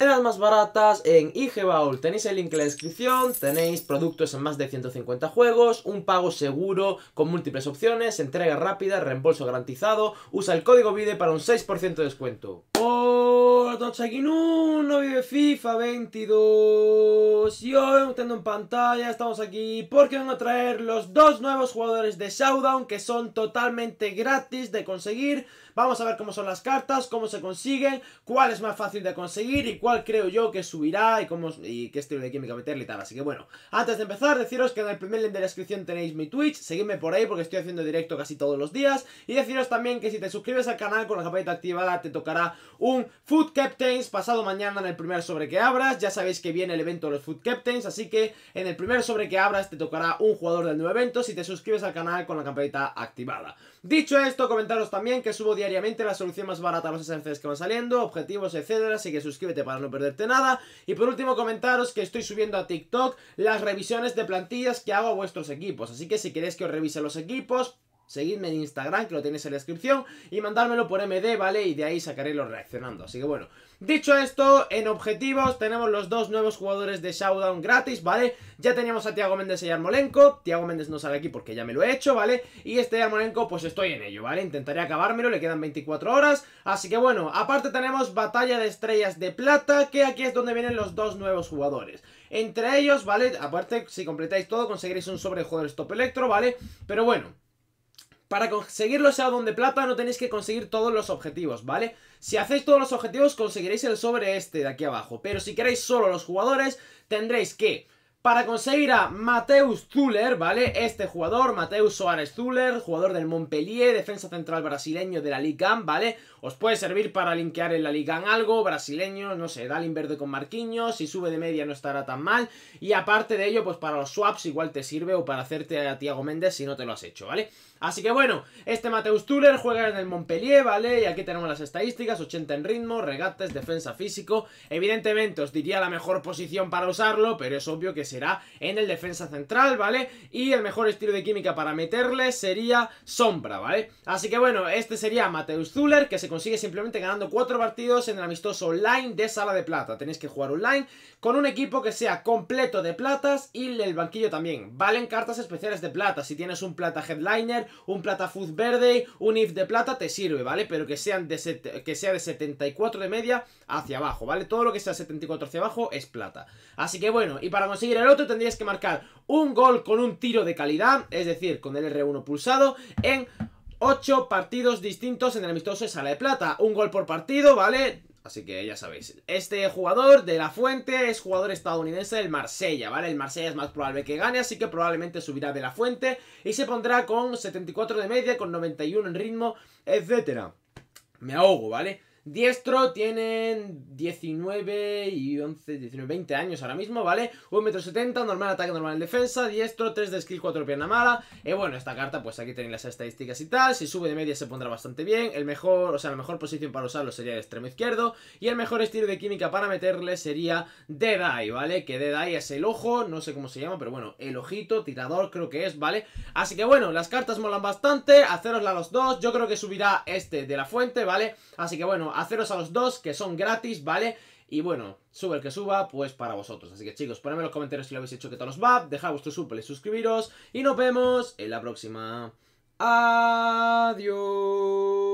de las más baratas en IG Tenéis el link en la descripción, tenéis productos en más de 150 juegos, un pago seguro con múltiples opciones, entrega rápida, reembolso garantizado, usa el código VIDE para un 6% de descuento. Hola a todos, aquí no vive FIFA 22 y hoy estando en pantalla estamos aquí porque vengo a traer los dos nuevos jugadores de Showdown que son totalmente gratis de conseguir. Vamos a ver cómo son las cartas, cómo se consiguen, cuál es más fácil de conseguir y cuál creo yo que subirá y cómo y qué estilo de química meterle y tal. Así que bueno, antes de empezar, deciros que en el primer link de la descripción tenéis mi Twitch, seguidme por ahí porque estoy haciendo directo casi todos los días. Y deciros también que si te suscribes al canal con la campanita activada, te tocará un Food Captains pasado mañana en el primer sobre que abras. Ya sabéis que viene el evento de los Food Captains, así que en el primer sobre que abras te tocará un jugador del nuevo evento si te suscribes al canal con la campanita activada. Dicho esto, comentaros también que subo diariamente la solución más barata a los SNCs que van saliendo, objetivos, etcétera, así que suscríbete para no perderte nada. Y por último comentaros que estoy subiendo a TikTok las revisiones de plantillas que hago a vuestros equipos. Así que si queréis que os revise los equipos, seguidme en Instagram, que lo tenéis en la descripción, y mandármelo por MD, ¿vale? Y de ahí sacaré los reaccionando. Así que bueno, dicho esto, en objetivos tenemos los dos nuevos jugadores de Showdown gratis, ¿vale? Ya teníamos a Tiago Méndez y Armolenco. Tiago Méndez no sale aquí porque ya me lo he hecho, ¿vale? Y este Armolenco, pues estoy en ello, ¿vale? Intentaré acabármelo, le quedan 24 horas. Así que bueno, aparte tenemos Batalla de Estrellas de Plata, que aquí es donde vienen los dos nuevos jugadores. Entre ellos, ¿vale? Aparte, si completáis todo, conseguiréis un sobre de jugadores top electro, ¿vale? Pero bueno... Para conseguirlo los donde de plata no tenéis que conseguir todos los objetivos, ¿vale? Si hacéis todos los objetivos conseguiréis el sobre este de aquí abajo, pero si queréis solo los jugadores tendréis que para conseguir a Mateus Zuller, ¿vale? Este jugador, Mateus Soares Zuller, jugador del Montpellier, defensa central brasileño de la Liga, ¿vale? Os puede servir para linkear en la Liga algo, brasileño, no sé, Dalin Verde con Marquinhos, si sube de media no estará tan mal, y aparte de ello, pues para los swaps igual te sirve, o para hacerte a Tiago Méndez si no te lo has hecho, ¿vale? Así que bueno, este Mateus Zuller juega en el Montpellier, ¿vale? Y aquí tenemos las estadísticas, 80 en ritmo, regates, defensa físico, evidentemente os diría la mejor posición para usarlo, pero es obvio que será en el defensa central, ¿vale? Y el mejor estilo de química para meterle sería sombra, ¿vale? Así que bueno, este sería Mateus Zuller, que se consigue simplemente ganando cuatro partidos en el amistoso online de Sala de Plata. Tenéis que jugar online con un equipo que sea completo de platas y el banquillo también. Valen cartas especiales de plata. Si tienes un plata headliner, un plata food verde, un if de plata, te sirve, ¿vale? Pero que, sean que sea de 74 de media hacia abajo, ¿vale? Todo lo que sea 74 hacia abajo es plata. Así que bueno, y para conseguir el otro tendrías que marcar un gol con un tiro de calidad, es decir, con el R1 pulsado, en 8 partidos distintos en el amistoso de Sala de Plata. Un gol por partido, ¿vale? Así que ya sabéis, este jugador de la fuente es jugador estadounidense del Marsella, ¿vale? El Marsella es más probable que gane, así que probablemente subirá de la fuente y se pondrá con 74 de media, con 91 en ritmo, etcétera. Me ahogo, ¿vale? Diestro tienen 19 y 11, 19, 20 años ahora mismo, ¿vale? 1,70m, normal ataque, normal defensa. Diestro, 3 de skill, 4 pierna mala. Y eh, bueno, esta carta, pues aquí tenéis las estadísticas y tal. Si sube de media se pondrá bastante bien. El mejor, o sea, la mejor posición para usarlo sería el extremo izquierdo. Y el mejor estilo de química para meterle sería Dead Eye, ¿vale? Que Dead Eye es el ojo, no sé cómo se llama, pero bueno, el ojito, tirador creo que es, ¿vale? Así que bueno, las cartas molan bastante, hacerosla los dos. Yo creo que subirá este de la fuente, ¿vale? Así que bueno, haceros a los dos, que son gratis, ¿vale? Y bueno, sube el que suba, pues para vosotros. Así que chicos, ponedme en los comentarios si lo habéis hecho que tal os va. Dejad vuestro super y suscribiros. Y nos vemos en la próxima. Adiós.